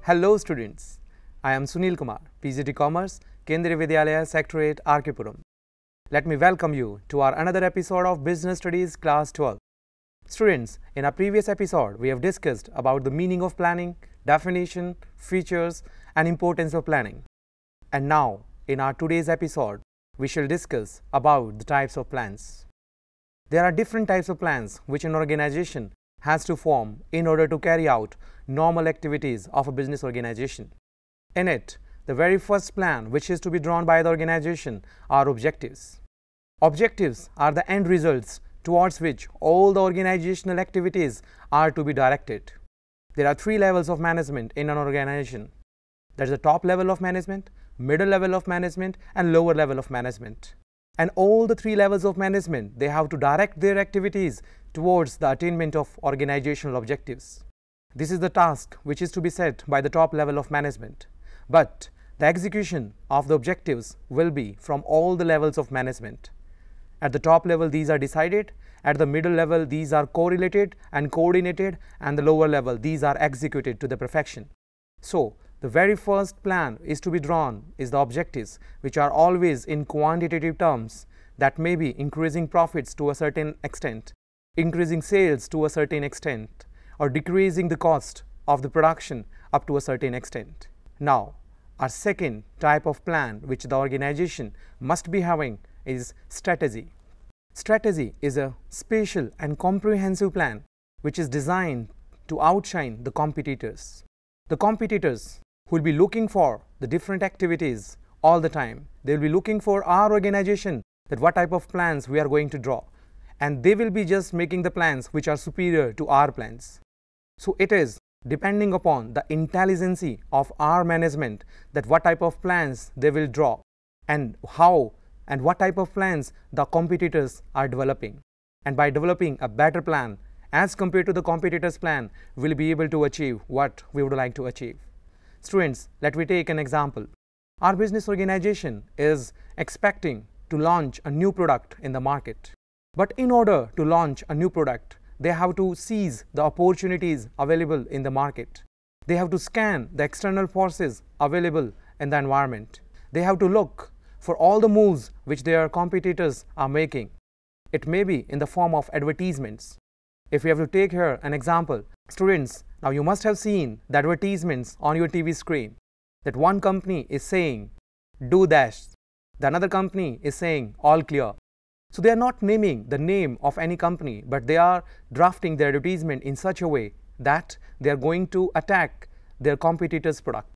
Hello students, I am Sunil Kumar, PGT Commerce, Kendriya Vidyalaya Sectorate, Arkipuram. Let me welcome you to our another episode of Business Studies Class 12. Students, in our previous episode, we have discussed about the meaning of planning, definition, features and importance of planning. And now, in our today's episode, we shall discuss about the types of plans. There are different types of plans which an organization has to form in order to carry out normal activities of a business organization. In it, the very first plan which is to be drawn by the organization are objectives. Objectives are the end results towards which all the organizational activities are to be directed. There are three levels of management in an organization. There is the top level of management, middle level of management, and lower level of management. And all the three levels of management, they have to direct their activities towards the attainment of organizational objectives. This is the task which is to be set by the top level of management. But the execution of the objectives will be from all the levels of management. At the top level, these are decided. At the middle level, these are correlated and coordinated. And the lower level, these are executed to the perfection. So, the very first plan is to be drawn is the objectives, which are always in quantitative terms that may be increasing profits to a certain extent, increasing sales to a certain extent, or decreasing the cost of the production up to a certain extent. Now, our second type of plan which the organization must be having is strategy. Strategy is a spatial and comprehensive plan which is designed to outshine the competitors. The competitors who will be looking for the different activities all the time. They will be looking for our organization that what type of plans we are going to draw. And they will be just making the plans which are superior to our plans. So it is depending upon the intelligence of our management that what type of plans they will draw and how and what type of plans the competitors are developing. And by developing a better plan as compared to the competitors plan, we'll be able to achieve what we would like to achieve. Students, let me take an example. Our business organization is expecting to launch a new product in the market. But in order to launch a new product, they have to seize the opportunities available in the market. They have to scan the external forces available in the environment. They have to look for all the moves which their competitors are making. It may be in the form of advertisements. If we have to take here an example, students, now you must have seen the advertisements on your TV screen that one company is saying do dash, the another company is saying all clear. So they are not naming the name of any company, but they are drafting their advertisement in such a way that they are going to attack their competitor's product.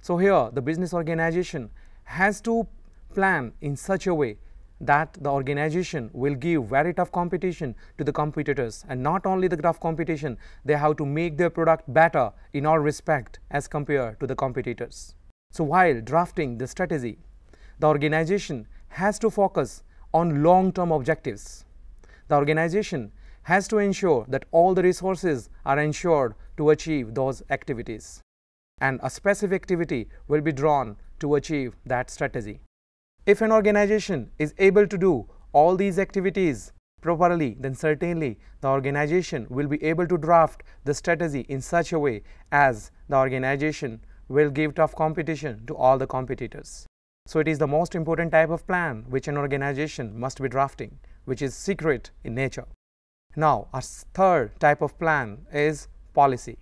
So here the business organization has to plan in such a way that the organization will give very tough competition to the competitors and not only the tough competition, they have to make their product better in all respect as compared to the competitors. So while drafting the strategy, the organization has to focus on long-term objectives. The organization has to ensure that all the resources are ensured to achieve those activities. And a specific activity will be drawn to achieve that strategy. If an organization is able to do all these activities properly, then certainly the organization will be able to draft the strategy in such a way as the organization will give tough competition to all the competitors. So it is the most important type of plan which an organization must be drafting, which is secret in nature. Now, our third type of plan is policy.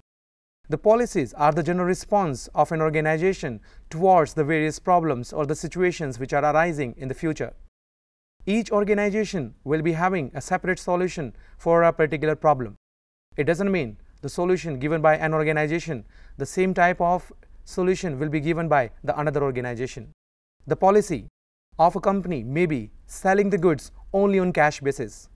The policies are the general response of an organization towards the various problems or the situations which are arising in the future. Each organization will be having a separate solution for a particular problem. It doesn't mean the solution given by an organization, the same type of solution will be given by the another organization. The policy of a company may be selling the goods only on cash basis.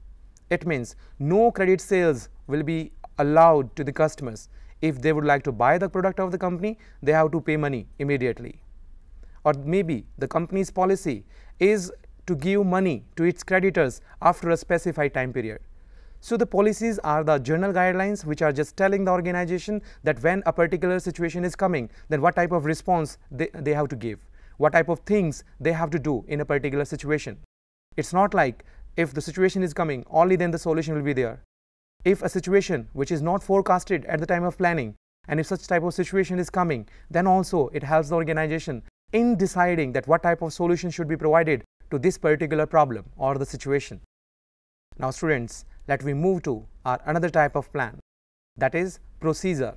It means no credit sales will be allowed to the customers if they would like to buy the product of the company, they have to pay money immediately. Or maybe the company's policy is to give money to its creditors after a specified time period. So the policies are the general guidelines which are just telling the organization that when a particular situation is coming, then what type of response they, they have to give, what type of things they have to do in a particular situation. It's not like if the situation is coming, only then the solution will be there. If a situation which is not forecasted at the time of planning and if such type of situation is coming, then also it helps the organization in deciding that what type of solution should be provided to this particular problem or the situation. Now students, let we move to our another type of plan that is procedure.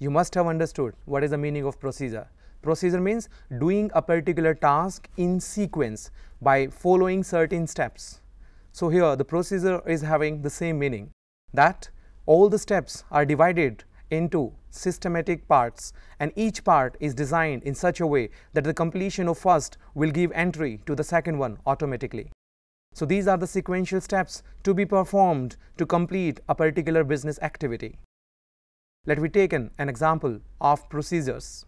You must have understood what is the meaning of procedure. Procedure means doing a particular task in sequence by following certain steps. So here the procedure is having the same meaning that all the steps are divided into systematic parts and each part is designed in such a way that the completion of first will give entry to the second one automatically. So these are the sequential steps to be performed to complete a particular business activity. Let me take an, an example of procedures.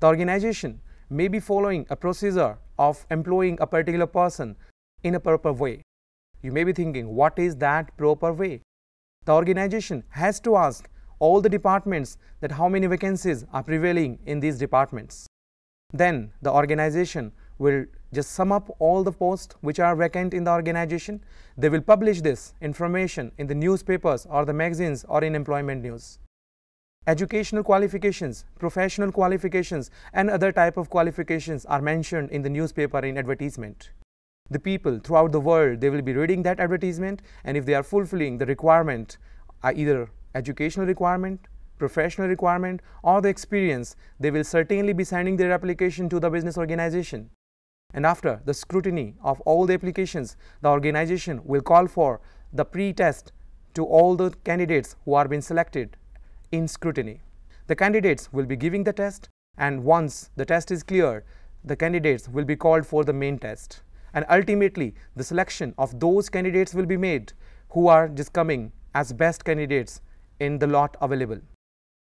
The organization may be following a procedure of employing a particular person in a proper way. You may be thinking, what is that proper way? The organization has to ask all the departments that how many vacancies are prevailing in these departments. Then the organization will just sum up all the posts which are vacant in the organization. They will publish this information in the newspapers or the magazines or in employment news. Educational qualifications, professional qualifications and other type of qualifications are mentioned in the newspaper in advertisement the people throughout the world, they will be reading that advertisement and if they are fulfilling the requirement, uh, either educational requirement, professional requirement or the experience, they will certainly be sending their application to the business organization. And after the scrutiny of all the applications, the organization will call for the pre-test to all the candidates who are being selected in scrutiny. The candidates will be giving the test and once the test is cleared, the candidates will be called for the main test. And ultimately, the selection of those candidates will be made who are just coming as best candidates in the lot available.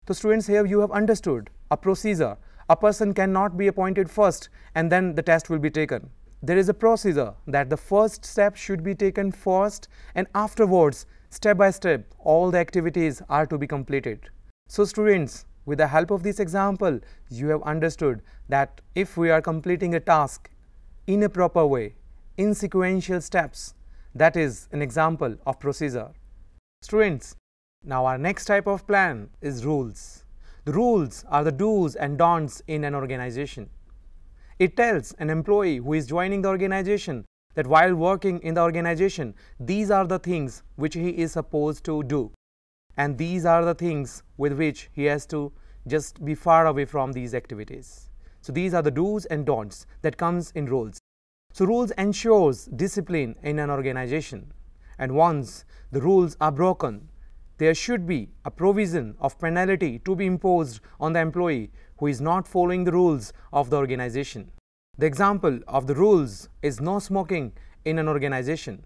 So students here you have understood a procedure. A person cannot be appointed first and then the test will be taken. There is a procedure that the first step should be taken first and afterwards step by step all the activities are to be completed. So students with the help of this example you have understood that if we are completing a task in a proper way in sequential steps. That is an example of procedure. Students, now our next type of plan is rules. The rules are the do's and don'ts in an organization. It tells an employee who is joining the organization that while working in the organization, these are the things which he is supposed to do. And these are the things with which he has to just be far away from these activities. So these are the do's and don'ts that comes in rules. So rules ensures discipline in an organization. And once the rules are broken, there should be a provision of penalty to be imposed on the employee who is not following the rules of the organization. The example of the rules is no smoking in an organization.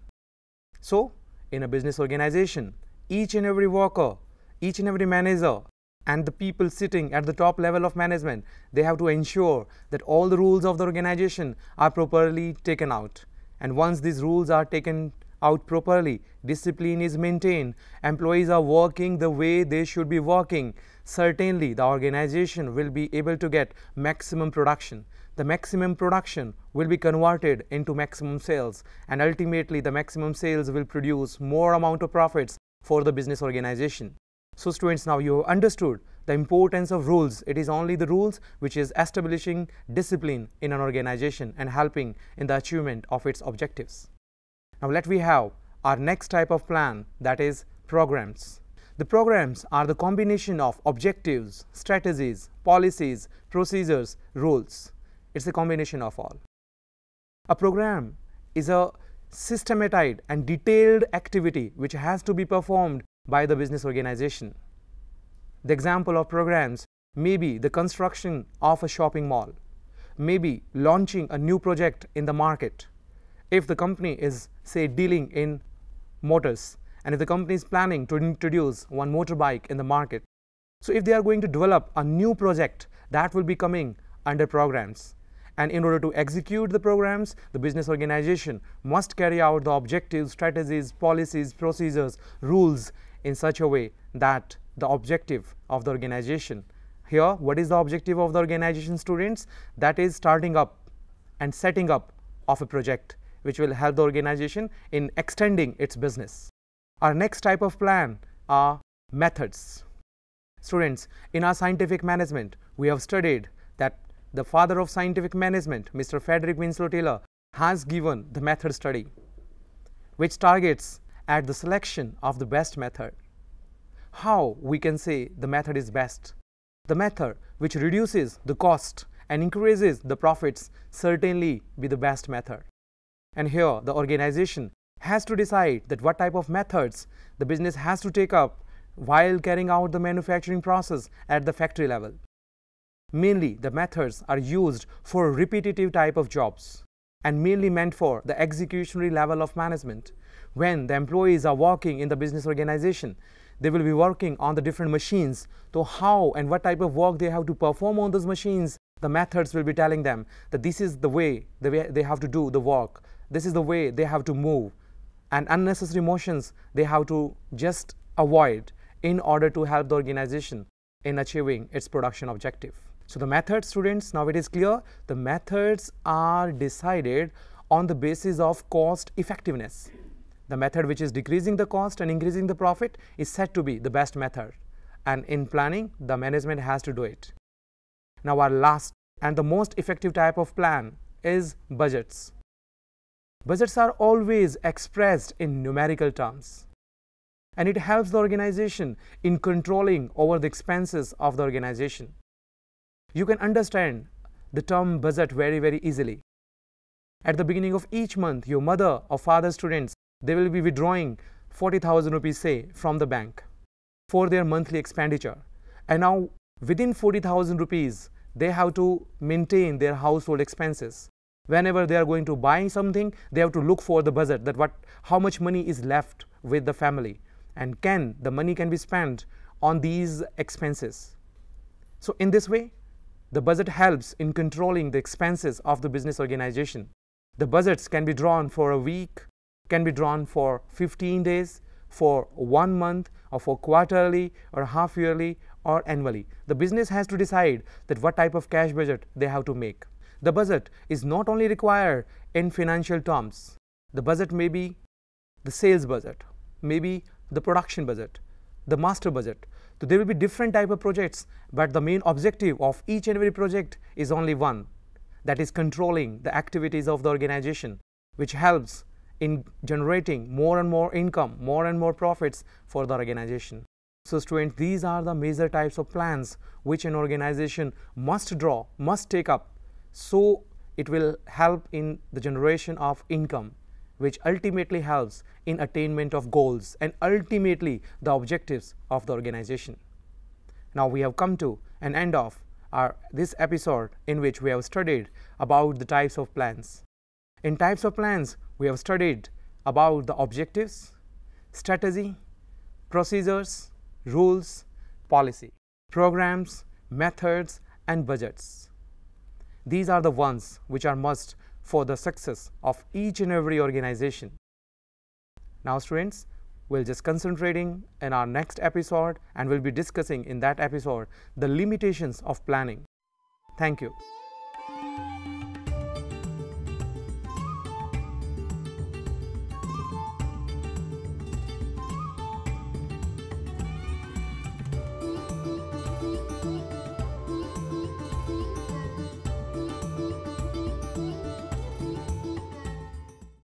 So, in a business organization, each and every worker, each and every manager and the people sitting at the top level of management, they have to ensure that all the rules of the organization are properly taken out. And once these rules are taken out properly, discipline is maintained, employees are working the way they should be working, certainly the organization will be able to get maximum production. The maximum production will be converted into maximum sales and ultimately the maximum sales will produce more amount of profits for the business organization. So students, now you have understood the importance of rules. It is only the rules which is establishing discipline in an organization and helping in the achievement of its objectives. Now let we have our next type of plan that is programs. The programs are the combination of objectives, strategies, policies, procedures, rules. It's a combination of all. A program is a systematized and detailed activity which has to be performed by the business organization. The example of programs may be the construction of a shopping mall, maybe launching a new project in the market. If the company is, say, dealing in motors, and if the company is planning to introduce one motorbike in the market, so if they are going to develop a new project, that will be coming under programs. And in order to execute the programs, the business organization must carry out the objectives, strategies, policies, procedures, rules, in such a way that the objective of the organization here what is the objective of the organization students that is starting up and setting up of a project which will help the organization in extending its business. Our next type of plan are methods. Students, in our scientific management, we have studied that the father of scientific management, Mr. Frederick Winslow Taylor, has given the method study, which targets at the selection of the best method. How we can say the method is best? The method which reduces the cost and increases the profits certainly be the best method. And here the organization has to decide that what type of methods the business has to take up while carrying out the manufacturing process at the factory level. Mainly the methods are used for repetitive type of jobs and mainly meant for the executionary level of management when the employees are working in the business organization. They will be working on the different machines. So how and what type of work they have to perform on those machines, the methods will be telling them that this is the way, they have to do the work. This is the way they have to move. And unnecessary motions they have to just avoid in order to help the organization in achieving its production objective. So the methods students, now it is clear, the methods are decided on the basis of cost effectiveness the method which is decreasing the cost and increasing the profit is said to be the best method and in planning the management has to do it. Now our last and the most effective type of plan is budgets. Budgets are always expressed in numerical terms and it helps the organization in controlling over the expenses of the organization. You can understand the term budget very very easily. At the beginning of each month, your mother or father students they will be withdrawing 40,000 rupees, say, from the bank for their monthly expenditure. And now, within 40,000 rupees, they have to maintain their household expenses. Whenever they are going to buy something, they have to look for the budget that what, how much money is left with the family and can the money can be spent on these expenses. So in this way, the budget helps in controlling the expenses of the business organization. The budgets can be drawn for a week, can be drawn for 15 days, for one month, or for quarterly, or half yearly, or annually. The business has to decide that what type of cash budget they have to make. The budget is not only required in financial terms. The budget may be the sales budget, maybe the production budget, the master budget. So there will be different type of projects, but the main objective of each and every project is only one, that is controlling the activities of the organization, which helps in generating more and more income, more and more profits for the organization. So students, these are the major types of plans which an organization must draw, must take up. So it will help in the generation of income, which ultimately helps in attainment of goals and ultimately the objectives of the organization. Now we have come to an end of our this episode in which we have studied about the types of plans. In types of plans, we have studied about the objectives, strategy, procedures, rules, policy, programs, methods and budgets. These are the ones which are must for the success of each and every organization. Now students, we'll just concentrating in our next episode and we'll be discussing in that episode the limitations of planning. Thank you.